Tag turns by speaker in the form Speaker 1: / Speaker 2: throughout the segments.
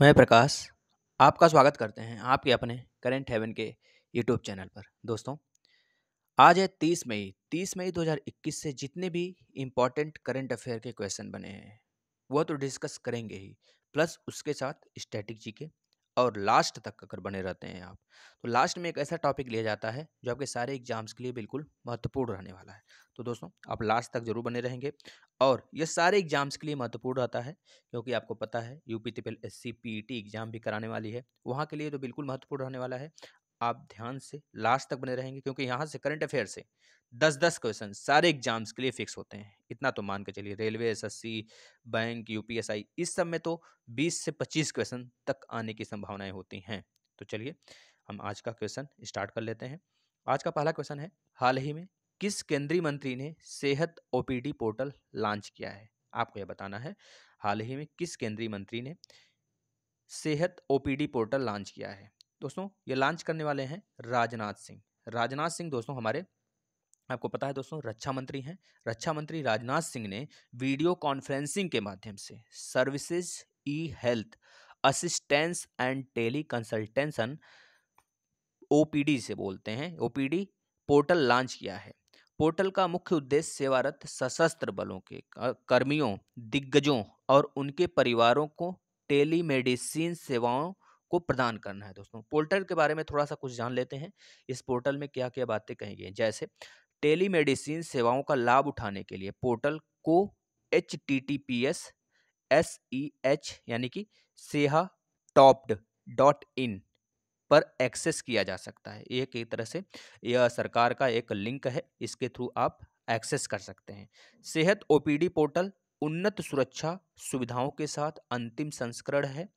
Speaker 1: मैं प्रकाश आपका स्वागत करते हैं आपके अपने करेंट हेवन के यूट्यूब चैनल पर दोस्तों आज है तीस मई तीस मई 2021 से जितने भी इम्पॉर्टेंट करंट अफेयर के क्वेश्चन बने हैं वो तो डिस्कस करेंगे ही प्लस उसके साथ स्ट्रेटिक जी के और लास्ट तक अगर बने रहते हैं आप तो लास्ट में एक ऐसा टॉपिक लिया जाता है जो आपके सारे एग्जाम्स के लिए बिल्कुल महत्वपूर्ण रहने वाला है तो दोस्तों आप लास्ट तक जरूर बने रहेंगे और ये सारे एग्जाम्स के लिए महत्वपूर्ण रहता है क्योंकि आपको पता है U P T S C e P E T exam भी कराने वाली है वहाँ के लिए तो बिल्कुल महत्वपूर्ण रहने वाला है आप ध्यान से लास्ट तक बने रहेंगे क्योंकि यहाँ से करंट अफेयर से दस दस क्वेश्चन सारे एग्जाम्स के लिए फिक्स होते हैं इतना तो मान के चलिए रेलवे सी बैंक आई इस सब में तो बीस से पच्चीस क्वेश्चन तक आने की संभावनाएं होती हैं तो चलिए हम आज का क्वेश्चन स्टार्ट कर लेते हैं आज का पहला क्वेश्चन है हाल ही में किस केंद्रीय मंत्री ने सेहत ओपीडी पोर्टल लॉन्च किया है आपको यह बताना है हाल ही में किस केंद्रीय मंत्री ने सेहत ओपीडी पोर्टल लॉन्च किया है दोस्तों ये लॉन्च करने वाले हैं राजनाथ सिंह राजनाथ सिंह दोस्तों हमारे आपको पता है दोस्तों रक्षा मंत्री हैं रक्षा मंत्री राजनाथ सिंह ने वीडियो कॉन्फ्रेंसिंग के माध्यम से services e health assistance and tele consultation ओ से बोलते हैं ओपीडी पोर्टल लॉन्च किया है पोर्टल का मुख्य उद्देश्य सेवारत सशस्त्र बलों के कर्मियों दिग्गजों और उनके परिवारों को टेलीमेडिसिन सेवाओं को प्रदान करना है दोस्तों पोर्टल के बारे में थोड़ा सा कुछ जान लेते हैं इस पोर्टल में क्या क्या बातें कही गई जैसे टेलीमेडिसिन सेवाओं का लाभ उठाने के लिए पोर्टल को H T T P S S E H यानी कि सेहा टॉप्ड डॉट इन पर एक्सेस किया जा सकता है एक एक तरह से यह सरकार का एक लिंक है इसके थ्रू आप एक्सेस कर सकते हैं सेहत ओपीडी पोर्टल उन्नत सुरक्षा सुविधाओं के साथ अंतिम संस्करण है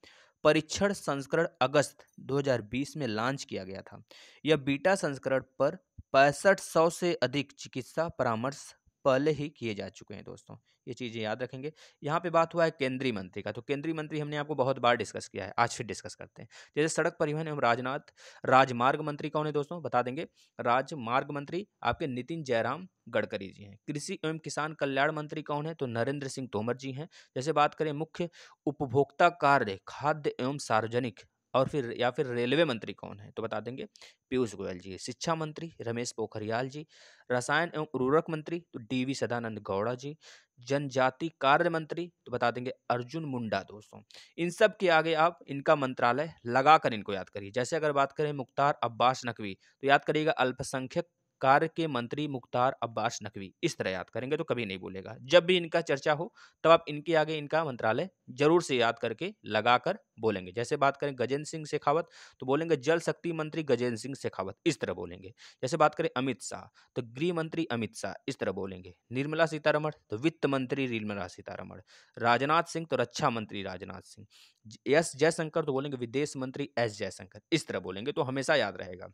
Speaker 1: परीक्षण संस्करण अगस्त 2020 में लॉन्च किया गया था यह बीटा संस्करण पर पैंसठ सौ से अधिक चिकित्सा परामर्श पहले ही किए जा चुके हैं दोस्तों ये चीज़ें याद रखेंगे यहाँ पे बात हुआ है केंद्रीय मंत्री का तो केंद्रीय मंत्री हमने आपको बहुत बार डिस्कस किया है आज फिर डिस्कस करते हैं जैसे सड़क परिवहन एवं राजनाथ राजमार्ग मंत्री कौन है दोस्तों बता देंगे राजमार्ग मंत्री आपके नितिन जयराम गडकरी जी हैं कृषि एवं किसान कल्याण मंत्री कौन है तो नरेंद्र सिंह तोमर जी हैं जैसे बात करें मुख्य उपभोक्ता कार्य खाद्य एवं सार्वजनिक और फिर या फिर रेलवे मंत्री कौन है तो बता देंगे पीयूष गोयल जी शिक्षा मंत्री रमेश पोखरियाल जी रसायन एवं उर्वरक मंत्री तो डीवी सदानंद गौड़ा जी जनजाति कार्य मंत्री तो बता देंगे अर्जुन मुंडा दोस्तों इन सब के आगे आप इनका मंत्रालय लगाकर इनको याद करिए जैसे अगर बात करें मुख्तार अब्बास नकवी तो याद करिएगा अल्पसंख्यक कार्य के मंत्री मुख्तार अब्बास नकवी इस तरह याद करेंगे तो कभी नहीं भूलेगा जब भी इनका चर्चा हो तब आप इनके आगे इनका मंत्रालय जरूर से याद करके लगाकर बोलेंगे जैसे बात करें गजेंद्र सिंह शेखावत तो बोलेंगे जल शक्ति मंत्री गजेंद्र सिंह शेखावत इस तरह बोलेंगे जैसे बात करें अमित शाह तो गृह मंत्री अमित शाह इस तरह बोलेंगे निर्मला सीतारमण तो वित्त मंत्री निर्मला सीतारमण राजनाथ सिंह तो रक्षा मंत्री राजनाथ सिंह एस जयशंकर तो बोलेंगे विदेश मंत्री एस जयशंकर इस तरह बोलेंगे तो हमेशा याद रहेगा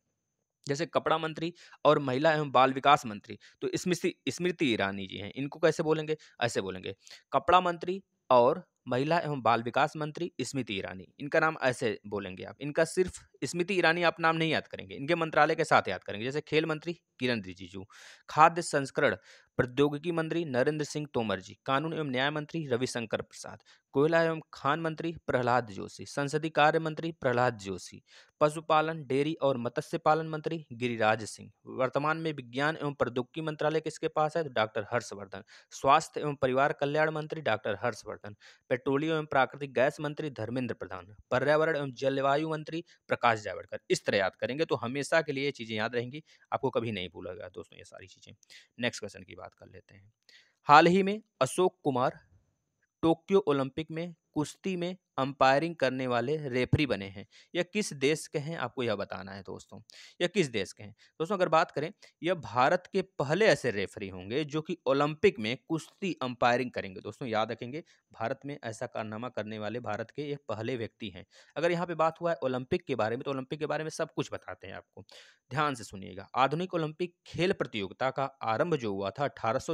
Speaker 1: जैसे कपड़ा मंत्री और महिला एवं बाल विकास मंत्री तो स्मृति स्मृति ईरानी जी हैं इनको कैसे बोलेंगे ऐसे बोलेंगे कपड़ा मंत्री और महिला एवं बाल विकास मंत्री स्मृति ईरानी इनका नाम ऐसे बोलेंगे आप इनका सिर्फ स्मृति ईरानी आप नाम नहीं याद करेंगे इनके मंत्रालय के साथ याद करेंगे जैसे खेल मंत्री किरण रिजिजू खाद्य संस्करण प्रौद्योगिकी मंत्री नरेंद्र सिंह तोमर जी कानून एवं न्याय मंत्री रविशंकर प्रसाद कोयला एवं खान मंत्री प्रहलाद जोशी संसदीय कार्य मंत्री प्रहलाद जोशी पशुपालन डेयरी और मत्स्य पालन मंत्री गिरिराज सिंह वर्तमान में विज्ञान एवं प्रौद्योगिकी मंत्रालय किसके पास है तो डॉक्टर हर्षवर्धन स्वास्थ्य एवं परिवार कल्याण मंत्री डॉक्टर हर्षवर्धन पेट्रोलियम एवं प्राकृतिक गैस मंत्री धर्मेंद्र प्रधान पर्यावरण एवं जलवायु मंत्री प्रकाश प्रकाश जावड़कर इस तरह याद करेंगे तो हमेशा के लिए चीज़ें याद रहेंगी आपको कभी नहीं भूलेगा दोस्तों ये सारी चीज़ें नेक्स्ट क्वेश्चन की बात कर लेते हैं हाल ही में अशोक कुमार टोक्यो ओलंपिक में कुश्ती में अंपायरिंग करने वाले रेफरी बने हैं यह किस देश के हैं आपको यह बताना है दोस्तों यह किस देश के हैं दोस्तों अगर बात करें यह भारत के पहले ऐसे रेफरी होंगे जो कि ओलंपिक में कुश्ती अंपायरिंग करेंगे दोस्तों याद रखेंगे भारत में ऐसा कारनामा करने वाले भारत के एक पहले व्यक्ति हैं अगर यहाँ पर बात हुआ है ओलंपिक के बारे में तो ओलंपिक के बारे में सब कुछ बताते हैं आपको ध्यान से सुनिएगा आधुनिक ओलंपिक खेल प्रतियोगिता का आरंभ जो हुआ था अठारह से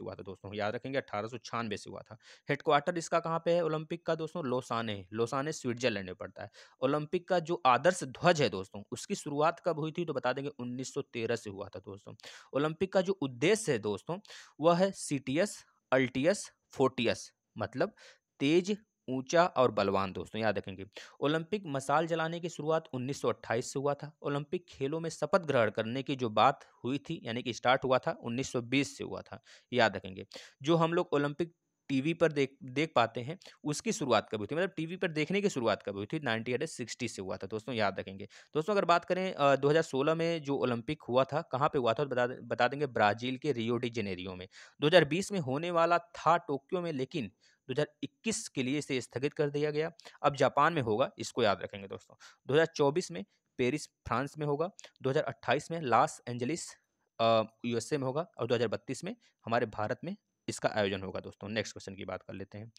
Speaker 1: हुआ था दोस्तों याद रखेंगे अठारह से हुआ था हेडक्वार्टर इसका कहाँ पे है ओलंपिक का दोस्तों लॉस लोसाने लोसाने स्विट्जरलैंड में पड़ता है ओलंपिक का जो आदर्श ध्वज है दोस्तों उसकी शुरुआत कब हुई थी तो बता देंगे 1913 से हुआ था दोस्तों ओलंपिक का जो उद्देश्य है दोस्तों वह है सीटीएस अल्टीएस फोटियस मतलब तेज ऊंचा और बलवान दोस्तों याद रखेंगे ओलंपिक मसाल जलाने की शुरुआत 1928 से हुआ था ओलंपिक खेलों में शपथ ग्रहण करने की जो बात हुई थी यानी कि स्टार्ट हुआ था 1920 से हुआ था याद रखेंगे जो हम लोग ओलंपिक टीवी पर देख देख पाते हैं उसकी शुरुआत कब हुई थी मतलब टीवी पर देखने की शुरुआत कब हुई थी नाइनटीन हंड्रेड सिक्सटी से हुआ था दोस्तों याद रखेंगे दोस्तों अगर बात करें दो हज़ार सोलह में जो ओलंपिक हुआ था कहाँ पर हुआ था बता बता देंगे ब्राज़ील के रियो डी जेनेरियो में दो हज़ार बीस में होने वाला था टोक्यो में लेकिन 2021 के लिए इसे स्थगित कर दिया गया अब जापान में होगा इसको याद रखेंगे दोस्तों 2024 में पेरिस फ्रांस में होगा 2028 में लॉस एंजलिस यूएसए में होगा और 2032 में हमारे भारत में इसका आयोजन होगा दोस्तों नेक्स्ट क्वेश्चन की बात कर लेते हैं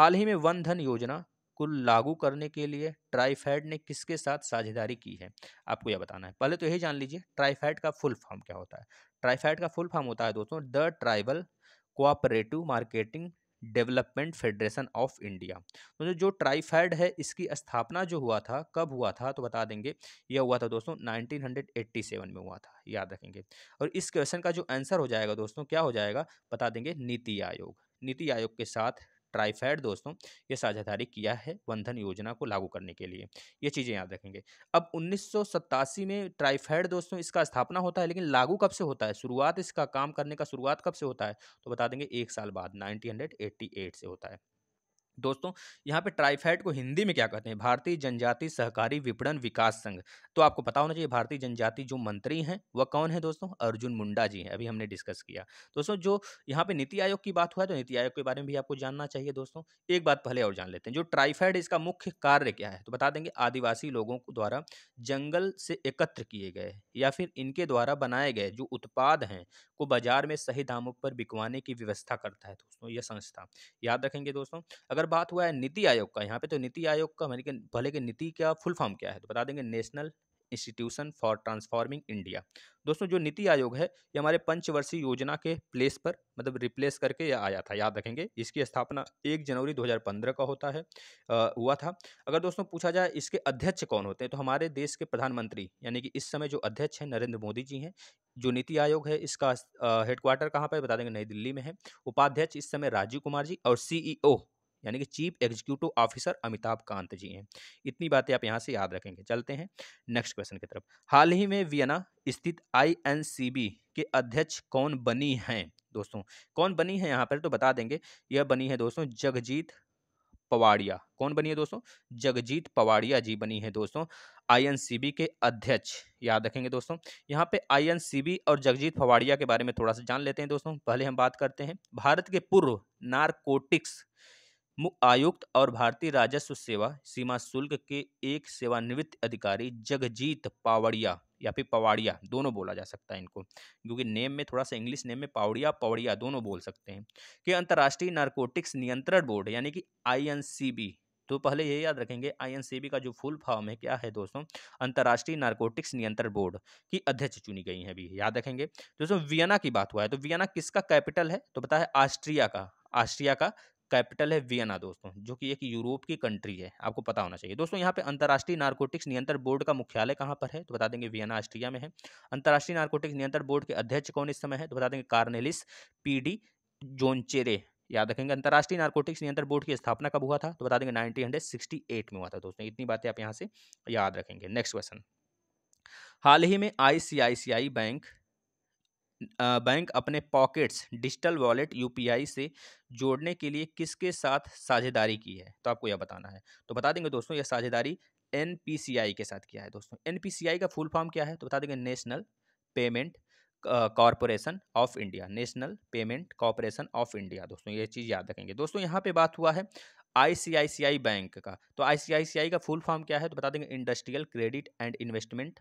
Speaker 1: हाल ही में वन धन योजना को लागू करने के लिए ट्राइफेड ने किसके साथ साझेदारी की है आपको यह बताना है पहले तो यही जान लीजिए ट्राइफेड का फुल फॉर्म क्या होता है ट्राइफेड का फुल फॉर्म होता है दोस्तों the tribal cooperative marketing development federation of India मतलब जो ट्राईफेड ट्राइफेड है इसकी स्थापना जो हुआ था कब हुआ था तो बता देंगे यह हुआ था दोस्तों 1987 में हुआ था याद रखेंगे और इस क्वेश्चन का जो आंसर हो जाएगा दोस्तों क्या हो जाएगा बता देंगे नीति आयोग नीति आयोग के साथ ट्राईफेड दोस्तों ये साझेदारी किया है बंधन योजना को लागू करने के लिए ये चीज़ें याद रखेंगे अब उन्नीस में ट्राईफेड दोस्तों इसका स्थापना होता है लेकिन लागू कब से होता है शुरुआत इसका काम करने का शुरुआत कब से होता है तो बता देंगे एक साल बाद नाइनटीन से होता है दोस्तों यहाँ पे ट्राइफेड को हिंदी में क्या कहते हैं भारतीय जनजाति सहकारी विपणन विकास संघ तो आपको पता होना चाहिए भारतीय जनजाति जो मंत्री हैं वह कौन है दोस्तों अर्जुन मुंडा जी हैं अभी हमने डिस्कस किया दोस्तों जो यहाँ पे नीति आयोग की बात हुआ है तो नीति आयोग के बारे में भी आपको जानना चाहिए दोस्तों एक बात पहले और जान लेते हैं जो ट्राइफेड इसका मुख्य कार्य क्या है तो बता देंगे आदिवासी लोगों को द्वारा जंगल से एकत्र किए गए या फिर इनके द्वारा बनाए गए जो उत्पाद हैं को बाजार में सही दामों पर बिकवाने की व्यवस्था करता है दोस्तों यह संस्था याद रखेंगे दोस्तों अगर अगर बात हुआ है नीति आयोग का यहाँ पे तो नीति आयोग का मैंने भले के नीति का फुल फॉर्म क्या है तो बता देंगे national institution for transforming India दोस्तों जो नीति आयोग है ये हमारे पंचवर्षीय योजना के प्लेस पर मतलब रिप्लेस करके आया था याद रखेंगे इसकी स्थापना एक जनवरी 2015 का होता है आ, हुआ था अगर दोस्तों पूछा जाए इसके अध्यक्ष कौन होते हैं तो हमारे देश के प्रधानमंत्री यानी कि इस समय जो अध्यक्ष हैं नरेंद्र मोदी जी हैं जो नीति आयोग है इसका हेडक्वार्टर कहाँ पर बता देंगे नई दिल्ली में है उपाध्यक्ष इस समय राजीव कुमार जी और सीईओ यानी कि chief executive officer Amitabh Kant ji हैं इतनी बातें आप यहाँ से याद रखेंगे चलते हैं नेक्स्ट क्वेश्चन की तरफ हाल ही में वियना स्थित आई के अध्यक्ष कौन बनी हैं दोस्तों कौन बनी है यहाँ पर तो बता देंगे यह बनी है दोस्तों जगजीत पवाड़िया कौन बनी है दोस्तों जगजीत पवाड़िया जी बनी है दोस्तों आईएनसीबी के अध्यक्ष याद रखेंगे दोस्तों यहाँ पे आईएनसीबी और जगजीत पवाड़िया के बारे में थोड़ा सा जान लेते हैं दोस्तों पहले हम बात करते हैं भारत के पूर्व नारकोटिक्स आयुक्त और भारतीय राजस्व सेवा सीमा शुल्क के एक सेवानिवृत्त अधिकारी जगजीत पावड़िया या फिर पवाड़िया दोनों बोला जा सकता है इनको क्योंकि नेम में थोड़ा सा इंग्लिश नेम में पावड़िया पवड़िया दोनों बोल सकते हैं कि अंतर्राष्ट्रीय नारकोटिक्स नियंत्रण बोर्ड यानी कि आई तो पहले ये याद रखेंगे आई का जो फुल फॉर्म है क्या है दोस्तों अंतर्राष्ट्रीय नारकोटिक्स नियंत्रण बोर्ड की अध्यक्ष चुनी गई हैं अभी याद रखेंगे दोस्तों वियना की बात हुआ है तो वियना किसका कैपिटल है तो बताया ऑस्ट्रिया का ऑस्ट्रिया का कैपिटल है वियना दोस्तों जो कि एक यूरोप की कंट्री है आपको पता होना चाहिए दोस्तों यहाँ पे अंतर्राष्ट्रीय नारकोटिक्स नियंत्रण बोर्ड का मुख्यालय कहाँ पर है तो बता देंगे वियना ऑस्ट्रिया में है अंतर्राष्ट्रीय नारकोटिक्स नियंत्रण बोर्ड के अध्यक्ष कौन इस समय है तो बता देंगे कार्नेलिस पी डी जोनचेरे याद रखेंगे अंतर्राष्ट्रीय नारकोटिक्स नियंत्रण बोर्ड की स्थापना कब हुआ था तो बता देंगे नाइनटीन में हुआ था दोस्तों इतनी बातें आप यहाँ से याद रखेंगे नेक्स्ट क्वेश्चन हाल ही में आईसीआईसीआई बैंक बैंक अपने पॉकेट्स डिजिटल वॉलेट यूपीआई से जोड़ने के लिए किसके साथ साझेदारी की है तो आपको यह बताना है तो बता देंगे दोस्तों यह साझेदारी एन के साथ किया है दोस्तों एन का फुल फॉर्म क्या है तो बता देंगे national payment corporation of India national payment corporation of India दोस्तों ये चीज़ याद रखेंगे दोस्तों यहाँ पे बात हुआ है आईसीआईसीआई बैंक का तो आईसीआईसीआई का फुल फॉर्म क्या है तो बता देंगे industrial credit and investment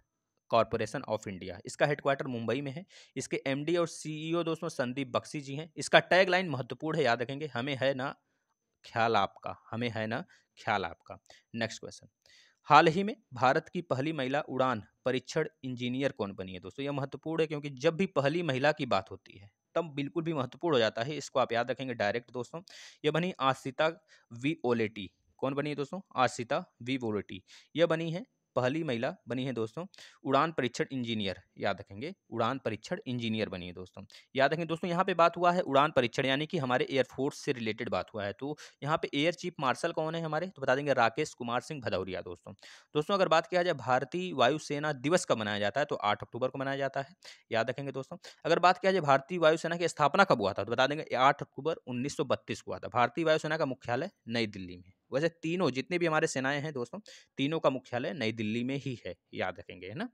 Speaker 1: corporation of India इसका हेडक्वार्टर मुंबई में है इसके एमडी और सीईओ e दोस्तों संदीप बक्सी जी हैं इसका टैगलाइन महत्वपूर्ण है याद रखेंगे हमें है ना ख्याल आपका हमें है ना ख्याल आपका नेक्स्ट क्वेश्चन हाल ही में भारत की पहली महिला उड़ान परीक्षण इंजीनियर कौन बनी है दोस्तों यह महत्वपूर्ण है क्योंकि जब भी पहली महिला की बात होती है तब बिल्कुल भी महत्वपूर्ण हो जाता है इसको आप याद रखेंगे डायरेक्ट दोस्तों यह बनी आशिता वी ओलेटी कौन बनी है दोस्तों आशिता वी ओलेटी यह बनी है पहली महिला बनी है दोस्तों उड़ान परीक्षण इंजीनियर याद रखेंगे उड़ान परीक्षण इंजीनियर बनी है दोस्तों याद रखेंगे दोस्तों यहाँ पे बात हुआ है उड़ान परीक्षण यानी कि हमारे एयरफोर्स से रिलेटेड बात हुआ है तो यहाँ पे एयर चीफ मार्शल कौन है हमारे तो बता देंगे राकेश कुमार सिंह भदौरिया दोस्तों दोस्तों अगर बात किया जाए भारतीय वायुसेना दिवस कब मनाया जाता है तो आठ अक्टूबर को मनाया जाता है याद रखेंगे दोस्तों अगर बात किया जाए भारतीय वायुसेना की स्थापना कब हुआ था तो बता देंगे आठ अक्टूबर उन्नीस को हुआ था भारतीय वायुसेना का मुख्यालय नई दिल्ली में वैसे तीनों जितने भी हमारे सेनाएं हैं दोस्तों तीनों का मुख्यालय नई दिल्ली में ही है याद रखेंगे है ना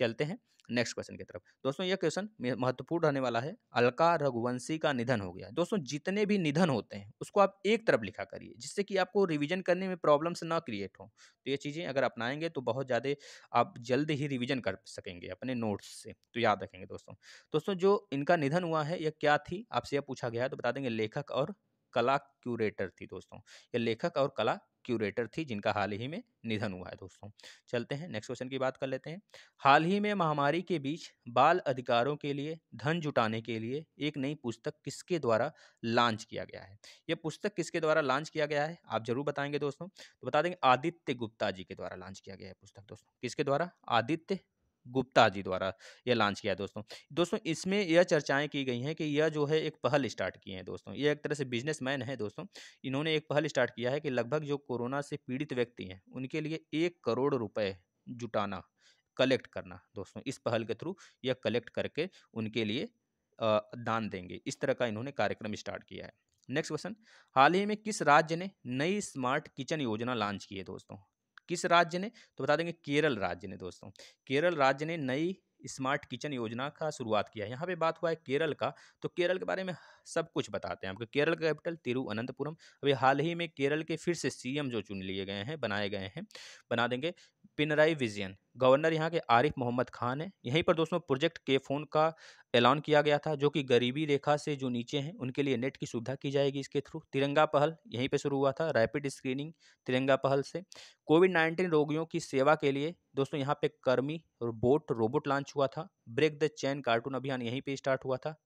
Speaker 1: चलते हैं नेक्स्ट क्वेश्चन की तरफ दोस्तों यह क्वेश्चन महत्वपूर्ण रहने वाला है अलका रघुवंशी का निधन हो गया दोस्तों जितने भी निधन होते हैं उसको आप एक तरफ लिखा करिए जिससे कि आपको रिविजन करने में प्रॉब्लम्स ना क्रिएट हो तो ये चीज़ें अगर अपनाएंगे तो बहुत ज़्यादा आप जल्द ही रिविजन कर सकेंगे अपने नोट्स से तो याद रखेंगे दोस्तों दोस्तों जो इनका निधन हुआ है यह क्या थी आपसे यह पूछा गया है तो बता देंगे लेखक और कला क्यूरेटर थी दोस्तों ये लेखक और कला क्यूरेटर थी जिनका हाल ही में निधन हुआ है दोस्तों चलते हैं नेक्स्ट क्वेश्चन की बात कर लेते हैं हाल ही में महामारी के बीच बाल अधिकारों के लिए धन जुटाने के लिए एक नई पुस्तक किसके द्वारा लॉन्च किया गया है यह पुस्तक किसके द्वारा लॉन्च किया गया है आप जरूर बताएंगे दोस्तों तो बता देंगे आदित्य गुप्ता जी के द्वारा लॉन्च किया गया है पुस्तक दोस्तों किसके द्वारा आदित्य गुप्ता जी द्वारा यह लॉन्च किया दोस्तों दोस्तों इसमें यह चर्चाएं की गई हैं कि यह जो है एक पहल स्टार्ट किए हैं दोस्तों यह एक तरह से बिजनेसमैन है दोस्तों इन्होंने एक पहल स्टार्ट किया है कि लगभग जो कोरोना से पीड़ित व्यक्ति हैं उनके लिए एक करोड़ रुपये जुटाना कलेक्ट करना दोस्तों इस पहल के थ्रू यह कलेक्ट करके उनके लिए दान देंगे इस तरह का इन्होंने कार्यक्रम स्टार्ट किया है नेक्स्ट क्वेश्चन हाल ही में किस राज्य ने नई स्मार्ट किचन योजना लॉन्च की है दोस्तों किस राज्य ने तो बता देंगे केरल राज्य ने दोस्तों केरल राज्य ने नई स्मार्ट किचन योजना का शुरुआत किया है यहाँ पे बात हुआ है केरल का तो केरल के बारे में सब कुछ बताते हैं आपको केरल का कैपिटल तिरुअनंतपुरम अभी हाल ही में केरल के फिर से सीएम जो चुन लिए गए हैं बनाए गए हैं बना देंगे पिनराई विजियन गवर्नर यहाँ के आरिफ मोहम्मद खान हैं यहीं पर दोस्तों प्रोजेक्ट के फ़ोन का ऐलान किया गया था जो कि गरीबी रेखा से जो नीचे हैं उनके लिए नेट की सुविधा की जाएगी इसके थ्रू तिरंगा पहल यहीं पर शुरू हुआ था रैपिड स्क्रीनिंग तिरंगा पहल से कोविड नाइन्टीन रोगियों की सेवा के लिए दोस्तों यहाँ पे कर्मी बोट रोबोट लॉन्च हुआ था ब्रेक द चैन कार्टून अभियान यहीं पर स्टार्ट हुआ था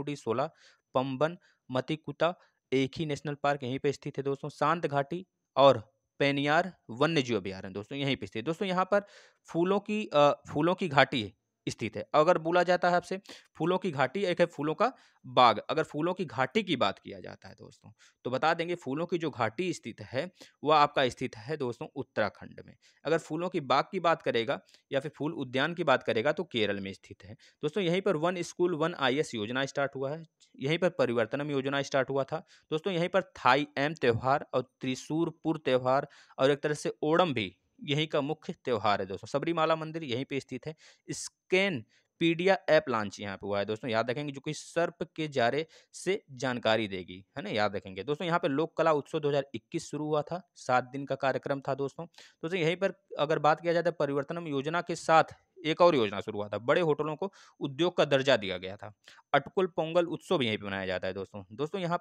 Speaker 1: मुडी सोलह पम्बन मतिकुता एक ही नेशनल पार्क यहीं पर स्थित है दोस्तों शांत घाटी और पेनियार वन्य जीव अभ्यारण्य दोस्तों यहीं पे स्थित दोस्तों यहाँ पर फूलों की आ, फूलों की घाटी है स्थित है अगर बोला जाता है आपसे फूलों की घाटी एक है फूलों का बाग अगर फूलों की घाटी की बात किया जाता है दोस्तों तो बता देंगे फूलों की जो घाटी स्थित है वह आपका स्थित है दोस्तों उत्तराखंड में अगर फूलों की बाग की बात करेगा या फिर फूल उद्यान की बात करेगा तो केरल में स्थित है दोस्तों यहीं पर वन स्कूल वन आई योजना स्टार्ट हुआ है यहीं पर परिवर्तनम योजना स्टार्ट हुआ था दोस्तों यहीं पर थाई एम त्यौहार और त्रिशूरपुर त्यौहार और एक तरह से ओणम भी यहीं का मुख्य त्यौहार है दोस्तों सबरीमाला मंदिर यहीं पे स्थित है स्कैन पीडिया ऐप लॉन्च यहाँ पे हुआ है दोस्तों याद रखेंगे जो कि सर्प के जारे से जानकारी देगी है ना याद रखेंगे दोस्तों यहाँ पे लोक कला उत्सव 2021 शुरू हुआ था सात दिन का कार्यक्रम था दोस्तों तो दोस्तों यहीं पर अगर बात किया जाए तो परिवर्तनम योजना के साथ एक और योजना शुरू हुआ था बड़े होटलों को उद्योग का दर्जा दिया गया था अटकुल पोंगल उत्सव यहीं पर मनाया जाता है दोस्तों दोस्तों यहाँ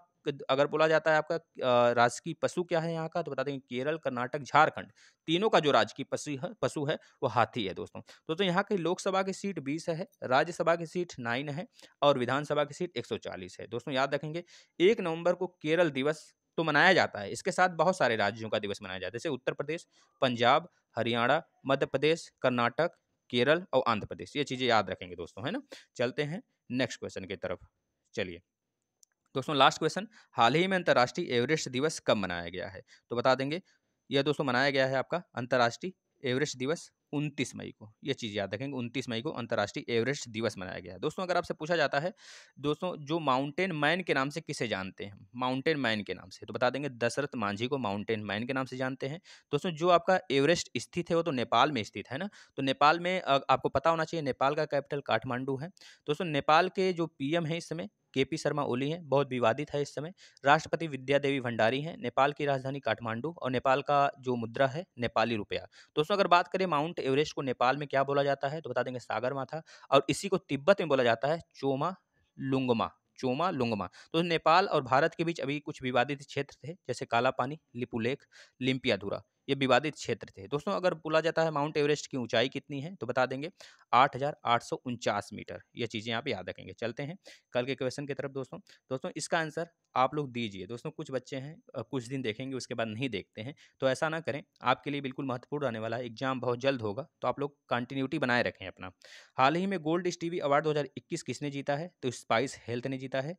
Speaker 1: अगर बोला जाता है आपका राजकीय पशु क्या है यहाँ का तो बता दें केरल कर्नाटक झारखंड तीनों का जो राजकीय पशु है पशु है वो हाथी है दोस्तों दोस्तों यहाँ की लोकसभा की सीट बीस है राज्यसभा की सीट नाइन है और विधानसभा की सीट एक है दोस्तों याद रखेंगे एक नवंबर को केरल दिवस तो मनाया जाता है इसके साथ बहुत सारे राज्यों का दिवस मनाया जाता है जैसे उत्तर प्रदेश पंजाब हरियाणा मध्य प्रदेश कर्नाटक केरल और आंध्र प्रदेश ये चीज़ें याद रखेंगे दोस्तों है ना चलते हैं नेक्स्ट क्वेश्चन की तरफ चलिए दोस्तों लास्ट क्वेश्चन हाल ही में अंतर्राष्ट्रीय एवरेस्ट दिवस कब मनाया गया है तो बता देंगे यह दोस्तों मनाया गया है आपका अंतर्राष्ट्रीय एवरेस्ट दिवस उनतीस मई को ये चीज़ याद रखेंगे उनतीस मई को अंतर्राष्ट्रीय एवरेस्ट दिवस मनाया गया है दोस्तों अगर आपसे पूछा जाता है दोस्तों जो माउंटेन मैन के नाम से किसे जानते हैं माउंटेन मैन के नाम से तो बता देंगे दशरथ मांझी को माउंटेन मैन के नाम से जानते हैं दोस्तों जो आपका एवरेस्ट स्थित है वो तो नेपाल में स्थित है ना तो नेपाल में आपको पता होना चाहिए नेपाल का कैपिटल काठमांडू है दोस्तों नेपाल के जो पी है इस समय के पी शर्मा ओली हैं बहुत विवादित है इस समय राष्ट्रपति विद्या देवी भंडारी हैं नेपाल की राजधानी काठमांडू और नेपाल का जो मुद्रा है नेपाली रुपया दोस्तों अगर बात करें माउंट एवरेस्ट को नेपाल में क्या बोला जाता है तो बता देंगे सागर माथा और इसी को तिब्बत में बोला जाता है चोमा लुंगमा चोमा लुंगमा तो नेपाल और भारत के बीच अभी कुछ विवादित क्षेत्र थे जैसे काला पानी लिपुलेख लिंपियाधुरा ये विवादित क्षेत्र थे दोस्तों अगर बोला जाता है माउंट एवरेस्ट की ऊंचाई कितनी है तो बता देंगे आठ मीटर ये चीज़ें आप याद रखेंगे चलते हैं कल के क्वेश्चन की तरफ दोस्तों दोस्तों इसका आंसर आप लोग दीजिए दोस्तों कुछ बच्चे हैं कुछ दिन देखेंगे उसके बाद नहीं देखते हैं तो ऐसा ना करें आपके लिए बिल्कुल महत्वपूर्ण रहने वाला है एग्जाम बहुत जल्द होगा तो आप लोग कंटिन्यूटी बनाए रखें अपना हाल ही में गोल्ड स्टीवी अवार्ड 2021 किसने जीता है तो स्पाइस हेल्थ ने जीता है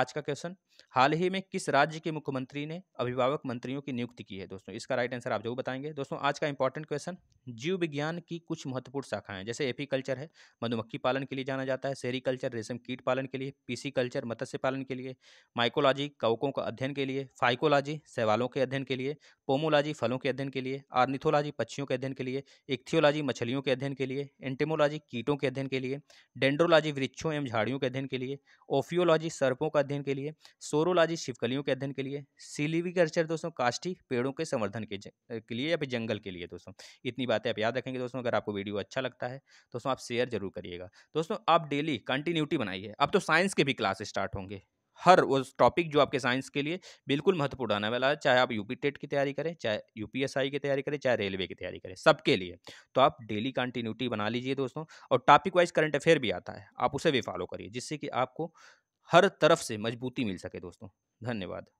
Speaker 1: आज का क्वेश्चन हाल ही में किस राज्य के मुख्यमंत्री ने अभिभावक मंत्रियों की नियुक्ति की है दोस्तों इसका राइट आंसर आप जरूर बताएंगे दोस्तों आज का इंपॉर्टेंट क्वेश्चन जीव विज्ञान की कुछ महत्वपूर्ण शाखाएं जैसे एपीकल्चर है मधुमक्खी पालन के लिए जाना जाता है सेरीकल्चर रेशम कीट पालन के लिए पीसी कल्चर मत्स्य पालन के लिए माइकोलॉजी कवकों का अध्ययन के लिए फाइकोलॉजी सवालों के अध्ययन के लिए पोमोलॉजी फलों के अध्ययन के लिए आर्निथोलॉजी पक्षियों के अध्ययन के लिए इक्थियोलॉजी मछलियों के अध्ययन के लिए एंटेमोलॉजी कीटों के अध्ययन के लिए डेंड्रोलॉजी वृक्षों एवं झाड़ियों के अध्ययन के लिए ओफियोलॉजी सर्पों का अध्ययन के लिए सोरोलॉजी शिवकलियों के अध्ययन के लिए सिलीविकल्चर दोस्तों काष्टी पेड़ों के संवर्धन के, के लिए या फिर जंगल के लिए दोस्तों इतनी बातें आप याद रखेंगे दोस्तों अगर आपको वीडियो अच्छा लगता है दोस्तों आप शेयर जरूर करिएगा दोस्तों आप डेली कंटिन्यूटी बनाइए अब तो साइंस के भी क्लास स्टार्ट होंगे हर वो टॉपिक जो आपके साइंस के लिए बिल्कुल महत्वपूर्ण आने वाला है चाहे आप यूपी टेट की तैयारी करें चाहे यूपीएसआई की तैयारी करें चाहे रेलवे की तैयारी करें सबके लिए तो आप डेली कंटिन्यूटी बना लीजिए दोस्तों और टॉपिक वाइज करंट अफेयर भी आता है आप उसे भी फॉलो करिए जिससे कि आपको हर तरफ से मजबूती मिल सके दोस्तों धन्यवाद